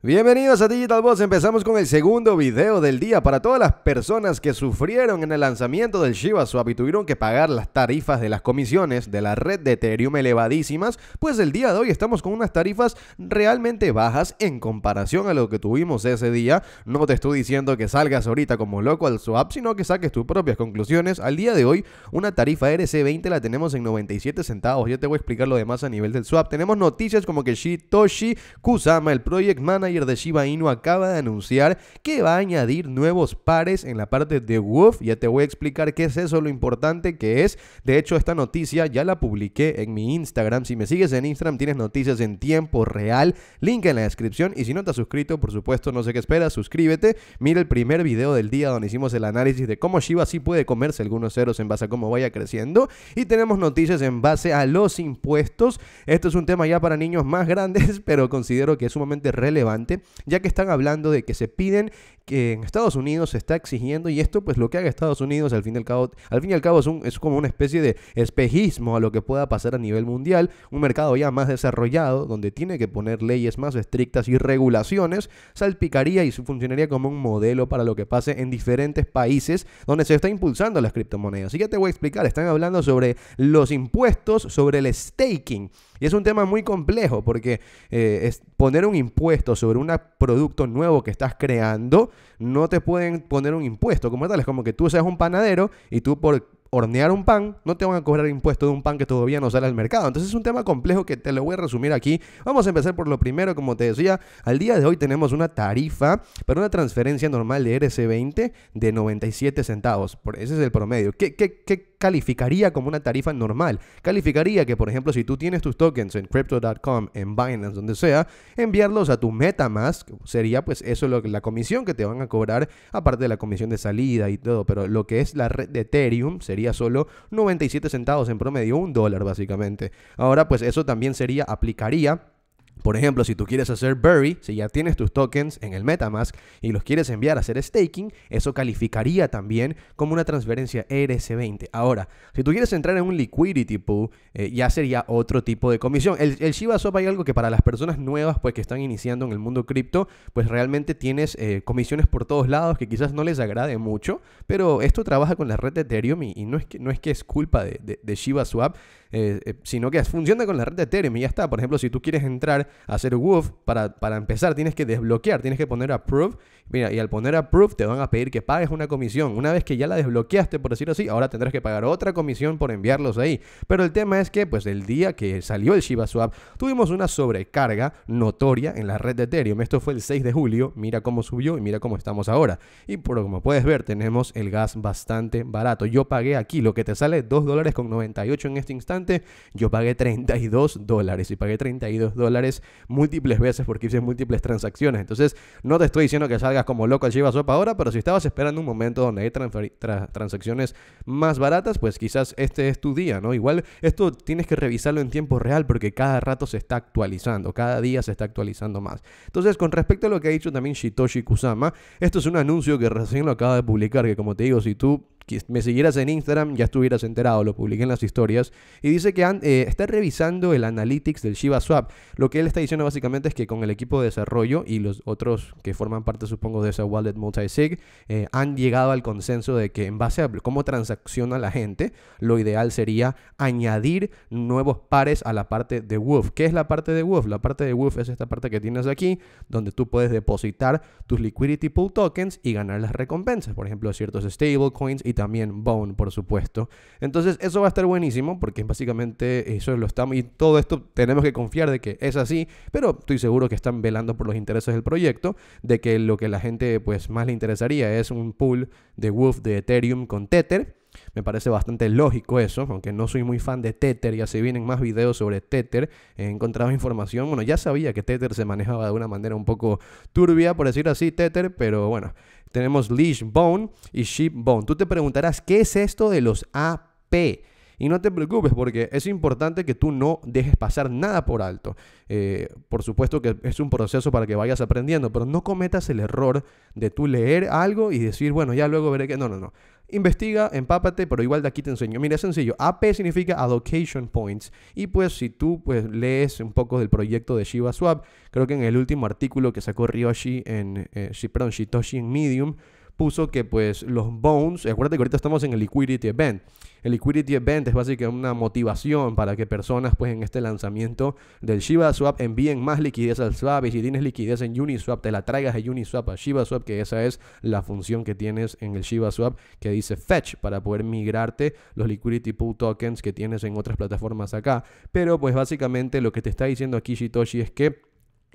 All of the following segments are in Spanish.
Bienvenidos a Digital Boss, empezamos con el segundo video del día para todas las personas que sufrieron en el lanzamiento del Shiba Swap y tuvieron que pagar las tarifas de las comisiones de la red de Ethereum elevadísimas, pues el día de hoy estamos con unas tarifas realmente bajas en comparación a lo que tuvimos ese día. No te estoy diciendo que salgas ahorita como loco al swap, sino que saques tus propias conclusiones. Al día de hoy una tarifa RC20 la tenemos en 97 centavos, yo te voy a explicar lo demás a nivel del swap. Tenemos noticias como que Shitoshi Kusama, el project manager, de Shiba Inu acaba de anunciar que va a añadir nuevos pares en la parte de Woof. Ya te voy a explicar qué es eso, lo importante que es. De hecho, esta noticia ya la publiqué en mi Instagram. Si me sigues en Instagram, tienes noticias en tiempo real. Link en la descripción. Y si no te has suscrito, por supuesto, no sé qué esperas, suscríbete. Mira el primer video del día donde hicimos el análisis de cómo Shiba sí puede comerse algunos ceros en base a cómo vaya creciendo. Y tenemos noticias en base a los impuestos. Esto es un tema ya para niños más grandes, pero considero que es sumamente relevante ya que están hablando de que se piden que en Estados Unidos se está exigiendo y esto pues lo que haga Estados Unidos al fin y al cabo, al fin y al cabo es, como una especie de espejismo a lo que pueda pasar a nivel mundial, un mercado ya más desarrollado donde tiene que poner leyes más estrictas y regulaciones, salpicaría y funcionaría como un modelo para lo que pase en diferentes países donde se está impulsando las criptomonedas. Y ya te voy a explicar, están hablando sobre los impuestos, sobre el staking. Y es un tema muy complejo porque eh, es poner un impuesto sobre un producto nuevo que estás creando, no te pueden poner un impuesto como tal. Es como que tú seas un panadero y tú por hornear un pan, no te van a cobrar impuesto de un pan que todavía no sale al mercado. Entonces es un tema complejo que te lo voy a resumir aquí. Vamos a empezar por lo primero, como te decía, al día de hoy tenemos una tarifa para una transferencia normal de RC20 de 97 centavos. Ese es el promedio. ¿Qué, qué, calificaría como una tarifa normal? Calificaría que, por ejemplo, si tú tienes tus tokens en crypto.com, en Binance, donde sea, enviarlos a tu MetaMask sería pues eso lo, que la comisión que te van a cobrar, aparte de la comisión de salida y todo, pero lo que es la red de Ethereum sería sería solo 97 centavos en promedio, un dólar básicamente. Ahora pues eso también sería, aplicaría por ejemplo, si tú quieres hacer Bury, si ya tienes tus tokens en el Metamask y los quieres enviar a hacer staking, eso calificaría también como una transferencia ERC20. Ahora, si tú quieres entrar en un liquidity pool, eh, ya sería otro tipo de comisión. El, ShibaSwap hay algo que para las personas nuevas pues que están iniciando en el mundo cripto, pues realmente tienes eh, comisiones por todos lados que quizás no les agrade mucho, pero esto trabaja con la red de Ethereum y, no, es que, no es que es culpa de, de, eh, eh, sino que funciona con la red de Ethereum y ya está. Por ejemplo, si tú quieres entrar a hacer WOOF, para, empezar tienes que desbloquear, tienes que poner approve, mira, y al poner approve te van a pedir que pagues una comisión. Una vez que ya la desbloqueaste, por decirlo así, ahora tendrás que pagar otra comisión por enviarlos ahí. Pero el tema es que, pues, el día que salió el Shiba Swap, tuvimos una sobrecarga notoria en la red de Ethereum. Esto fue el 6 de julio, mira cómo subió y mira cómo estamos ahora. Y por, como puedes ver, tenemos el gas bastante barato. Yo pagué aquí lo que te sale 2 dólares con 98 en este instante yo pagué 32 dólares y pagué 32 dólares múltiples veces porque hice múltiples transacciones. Entonces, no te estoy diciendo que salgas como loco al Shiba ahora, pero si estabas esperando un momento donde hay transacciones más baratas, pues quizás este es tu día, ¿no? Igual esto tienes que revisarlo en tiempo real porque cada rato se está actualizando, cada día se está actualizando más. Entonces, con respecto a lo que ha dicho también Shitoshi Kusama, esto es un anuncio que recién lo acaba de publicar, que como te digo, si tú me siguieras en Instagram ya estuvieras enterado, lo publiqué en las historias. Y dice que eh, está revisando el analytics del Shiba Swap. Lo que él está diciendo básicamente es que con el equipo de desarrollo y los otros que forman parte, supongo, de esa wallet multisig, eh, han llegado al consenso de que en base a cómo transacciona la gente, lo ideal sería añadir nuevos pares a la parte de Woof. ¿Qué es la parte de Woof? La parte de Woof es esta parte que tienes aquí, donde tú puedes depositar tus liquidity pool tokens y ganar las recompensas, por ejemplo, ciertos stablecoins y también Bone, por supuesto. Entonces, eso va a estar buenísimo porque básicamente eso lo estamos. Y todo esto tenemos que confiar de que es así, pero estoy seguro que están velando por los intereses del proyecto, de que lo que la gente pues más le interesaría es un pool de Wolf de Ethereum con Tether. Me parece bastante lógico eso, aunque no soy muy fan de Tether, ya se vienen más videos sobre Tether, he encontrado información, bueno, ya sabía que Tether se manejaba de una manera un poco turbia, por decir así, Tether, pero bueno, tenemos leash bone y sheep bone. Tú te preguntarás, ¿qué es esto de los AP? Y no te preocupes porque es importante que tú no dejes pasar nada por alto. Eh, por supuesto que es un proceso para que vayas aprendiendo, pero no cometas el error de tú leer algo y decir, bueno, ya luego veré que... No, no, no. Investiga, empápate, pero igual de aquí te enseño. Mira, es sencillo. AP significa Allocation Points. Y pues si tú pues, lees un poco del proyecto de Shiba Swap, creo que en el último artículo que sacó Ryoshi en, eh, perdón, Shitoshi en Medium, puso que pues los bones, acuérdate que ahorita estamos en el liquidity event. El liquidity event es básicamente una motivación para que personas pues en este lanzamiento del Shiba Swap envíen más liquidez al swap y si tienes liquidez en Uniswap te la traigas a Uniswap a Shiba Swap, que esa es la función que tienes en el Shiba Swap que dice fetch para poder migrarte los liquidity pool tokens que tienes en otras plataformas acá. Pero pues básicamente lo que te está diciendo aquí Shitoshi es que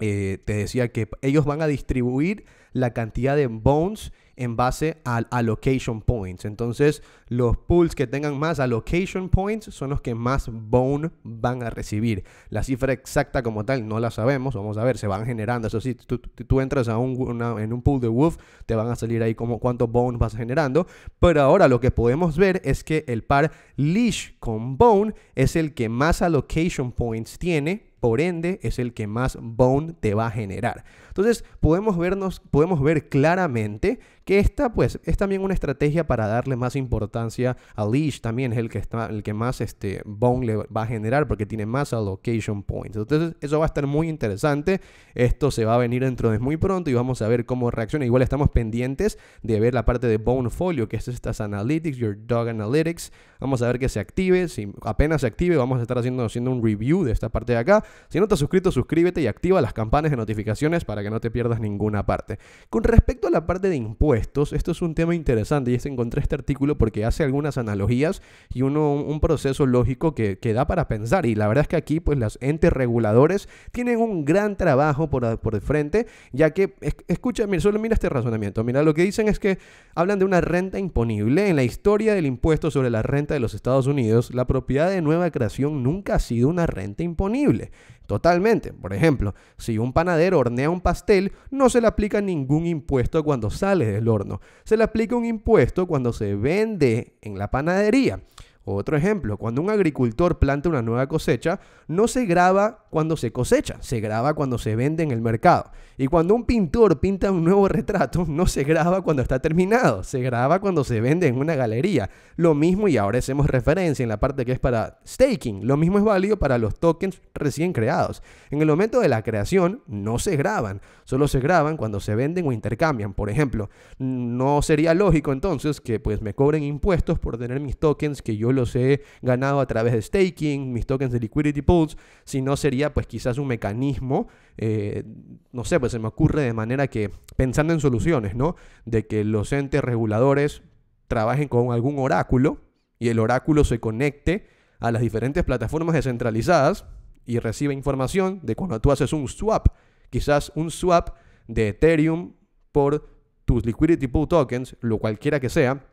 eh, te decía que ellos van a distribuir la cantidad de bones en base al allocation points. Entonces, los pools que tengan más allocation points son los que más bone van a recibir. La cifra exacta como tal no la sabemos. Vamos a ver, se van generando. Eso sí, tú, entras a un, en un pool de Wolf, te van a salir ahí como cuántos bone vas generando. Pero ahora lo que podemos ver es que el par leash con bone es el que más allocation points tiene por ende es el que más bone te va a generar. Entonces, podemos vernos podemos ver claramente que esta pues es también una estrategia para darle más importancia a leash también es el que está el que más este bone le va a generar porque tiene más allocation points. Entonces, eso va a estar muy interesante. Esto se va a venir dentro de muy pronto y vamos a ver cómo reacciona. Igual estamos pendientes de ver la parte de bone folio, que es estas analytics, your dog analytics. Vamos a ver que se active, si apenas se active vamos a estar haciendo haciendo un review de esta parte de acá si no te has suscrito, suscríbete y activa las campanas de notificaciones para que no te pierdas ninguna parte. Con respecto a la parte de impuestos, esto es un tema interesante y es encontré este artículo porque hace algunas analogías y uno, un proceso lógico que, que da para pensar. Y la verdad es que aquí, pues, las entes reguladores tienen un gran trabajo por, por frente, ya que, escucha, mira, solo mira este razonamiento. Mira, lo que dicen es que hablan de una renta imponible. En la historia del impuesto sobre la renta de los Estados Unidos, la propiedad de nueva creación nunca ha sido una renta imponible. Totalmente. Por ejemplo, si un panadero hornea un pastel, no se le aplica ningún impuesto cuando sale del horno. Se le aplica un impuesto cuando se vende en la panadería. Otro ejemplo, cuando un agricultor planta una nueva cosecha, no se graba cuando se cosecha, se graba cuando se vende en el mercado. Y cuando un pintor pinta un nuevo retrato, no se graba cuando está terminado, se graba cuando se vende en una galería. Lo mismo, y ahora hacemos referencia en la parte que es para staking, lo mismo es válido para los tokens recién creados. En el momento de la creación, no se graban, solo se graban cuando se venden o intercambian. Por ejemplo, no sería lógico entonces que pues me cobren impuestos por tener mis tokens que yo los he ganado a través de staking, mis tokens de liquidity pools, si no sería pues quizás un mecanismo, eh, no sé, pues se me ocurre de manera que, pensando en soluciones, ¿no? De que los entes reguladores trabajen con algún oráculo y el oráculo se conecte a las diferentes plataformas descentralizadas y recibe información de cuando tú haces un swap, quizás un swap de Ethereum por tus liquidity pool tokens, lo cualquiera que sea,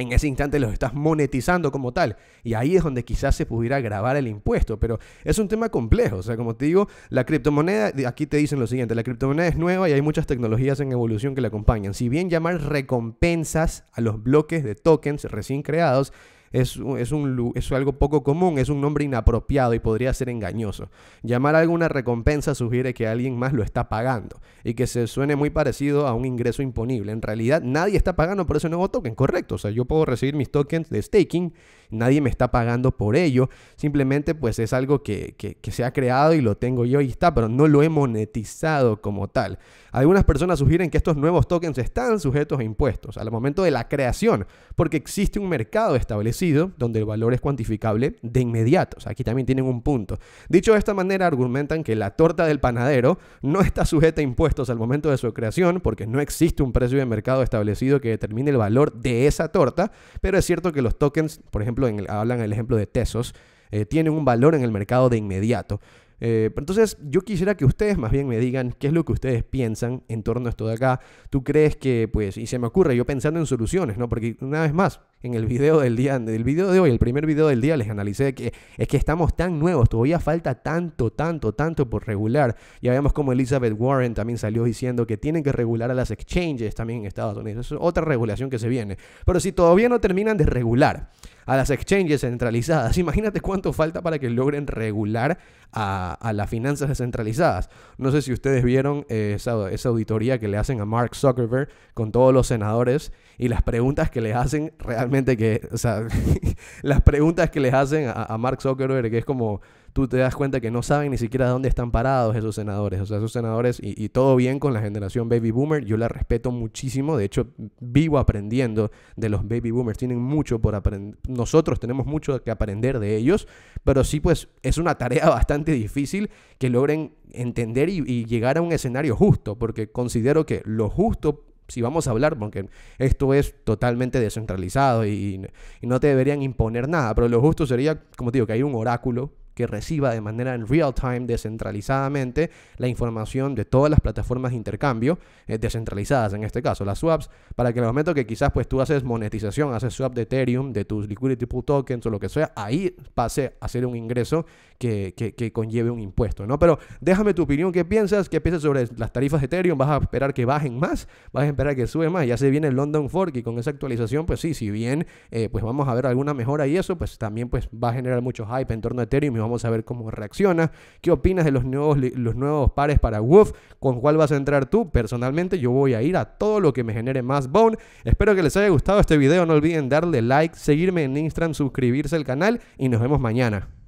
en ese instante los estás monetizando como tal. Y ahí es donde quizás se pudiera grabar el impuesto. Pero es un tema complejo. O sea, como te digo, la criptomoneda, aquí te dicen lo siguiente, la criptomoneda es nueva y hay muchas tecnologías en evolución que la acompañan. Si bien llamar recompensas a los bloques de tokens recién creados, es, un, algo poco común, es un nombre inapropiado y podría ser engañoso. Llamar a alguna recompensa sugiere que alguien más lo está pagando y que se suene muy parecido a un ingreso imponible. En realidad nadie está pagando por ese nuevo token, correcto. O sea, yo puedo recibir mis tokens de staking, nadie me está pagando por ello, simplemente pues es algo que, que se ha creado y lo tengo yo y está, pero no lo he monetizado como tal. Algunas personas sugieren que estos nuevos tokens están sujetos a impuestos al momento de la creación, porque existe un mercado establecido donde el valor es cuantificable de inmediato. O sea, aquí también tienen un punto. Dicho de esta manera, argumentan que la torta del panadero no está sujeta a impuestos al momento de su creación, porque no existe un precio de mercado establecido que determine el valor de esa torta, pero es cierto que los tokens, por ejemplo, hablan el ejemplo de Tesos, eh, tienen un valor en el mercado de inmediato. Eh, entonces, yo quisiera que ustedes más bien me digan qué es lo que ustedes piensan en torno a esto de acá. ¿Tú crees que, pues, y se me ocurre yo pensando en soluciones, ¿no? Porque una vez más, en el video del día, del video de hoy, el primer video del día, les analicé que es que estamos tan nuevos, todavía falta tanto, tanto, tanto por regular. Ya vemos como Elizabeth Warren también salió diciendo que tienen que regular a las exchanges también en Estados Unidos. es otra regulación que se viene. Pero si todavía no terminan de regular a las exchanges centralizadas, imagínate cuánto falta para que logren regular a, las finanzas descentralizadas. No sé si ustedes vieron eh, esa auditoría que le hacen a Mark Zuckerberg con todos los senadores y las preguntas que le hacen realmente que, o sea, las preguntas que les hacen a, Mark Zuckerberg, que es como, tú te das cuenta que no saben ni siquiera dónde están parados esos senadores, o sea, esos senadores, y, todo bien con la generación baby boomer, yo la respeto muchísimo, de hecho, vivo aprendiendo de los baby boomers, tienen mucho por aprender, nosotros tenemos mucho que aprender de ellos, pero sí, pues, es una tarea bastante difícil que logren entender y, y llegar a un escenario justo, porque considero que lo justo si vamos a hablar, porque esto es totalmente descentralizado y, no te deberían imponer nada, pero lo justo sería, como digo, que hay un oráculo que reciba de manera en real time, descentralizadamente, la información de todas las plataformas de intercambio, eh, descentralizadas en este caso, las swaps, para que en el momento que quizás pues tú haces monetización, haces swap de Ethereum, de tus liquidity pool tokens o lo que sea, ahí pase a ser un ingreso que, que, conlleve un impuesto, ¿no? Pero déjame tu opinión, ¿qué piensas? ¿Qué piensas sobre las tarifas de Ethereum? ¿Vas a esperar que bajen más? ¿Vas a esperar que sube más? Ya se viene el London Fork y con esa actualización, pues sí, si bien eh, pues vamos a ver alguna mejora y eso, pues también pues va a generar mucho hype en torno a Ethereum y vamos Vamos a ver cómo reacciona. ¿Qué opinas de los nuevos, los nuevos pares para Woof? ¿Con cuál vas a entrar tú? Personalmente yo voy a ir a todo lo que me genere más bone. Espero que les haya gustado este video. No olviden darle like, seguirme en Instagram, suscribirse al canal y nos vemos mañana.